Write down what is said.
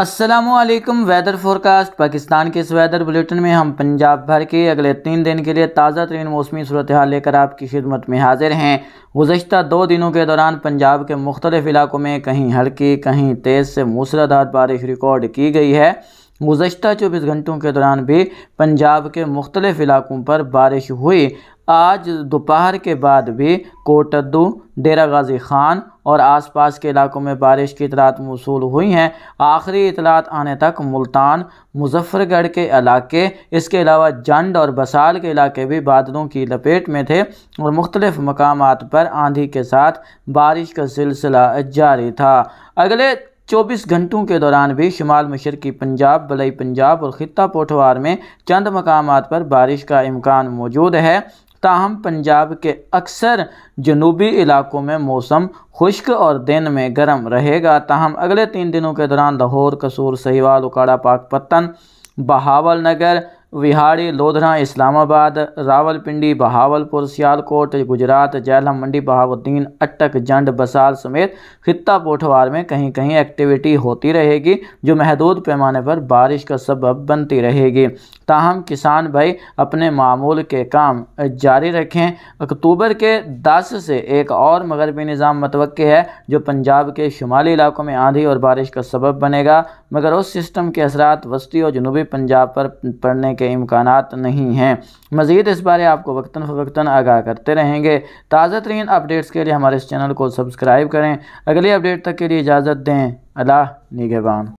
Aslam weather forecast Pakistan के इस weather bulletin में हम पंजाब भर के अगले तीन दिन के लिए ताज़ा तरीन मौसमी सूरत हाल लेकर आपकी खिदमत में हाजिर हैं गुजशत दो दिनों के दौरान पंजाब के मुख्तलिफ इलाकों में कहीं हल्की कहीं तेज़ से मूसलाधार बारिश रिकॉर्ड की गई है गुजशत चौबीस घंटों के दौरान भी पंजाब के मुख्तलिफ इलाकों पर बारिश हुई आज दोपहर के बाद भी कोटद्दू डेरा गाजी खान और आसपास के इलाकों में बारिश की इतलात मौसू हुई हैं आखिरी इतलात आने तक मुल्तान मुजफ्फरगढ़ के इलाके इसके अलावा जंड और बसाल के इलाके भी बादलों की लपेट में थे और मुख्तलिफ़ मकाम पर आंधी के साथ बारिश का सिलसिला जारी था अगले चौबीस घंटों के दौरान भी शुमाल मशरकी पंजाब बलई पंजाब और खत्ता पोठवार में चंद मकाम पर बारिश का इम्कान मौजूद है ताहम पंजाब के अक्सर जनूबी इलाकों में मौसम खुश्क और दिन में गर्म रहेगा ताहम अगले तीन दिनों के दौरान लाहौर कसूर सहीवाल उकाड़ा पाकपत्तन बहावल नगर विहाड़ी लोधरा इस्लामाबाद रावलपिंडी बहावलपुर सियालकोट गुजरात जैलम मंडी बहावुद्दीन अटक जंड बसाल समेत खिता पोठवार में कहीं कहीं एक्टिविटी होती रहेगी जो महदूद पैमाने पर बारिश का सबब बनती रहेगी ताहम किसान भाई अपने मामूल के काम जारी रखें अक्टूबर के दस से एक और मगरबी निज़ाम मतवक़ है जो पंजाब के शुमाली इलाकों में आंधी और बारिश का सबब बनेगा मगर उस सिस्टम के असरा वस्ती और जनूबी पंजाब पर पड़ने के इम्कान नहीं हैं मज़ीद इस बारे आपको वक्ता फ़वक्ता आगाह करते रहेंगे ताज़ा तरीन अपडेट्स के लिए हमारे इस चैनल को सब्सक्राइब करें अगली अपडेट तक के लिए इजाज़त दें अला निगेबान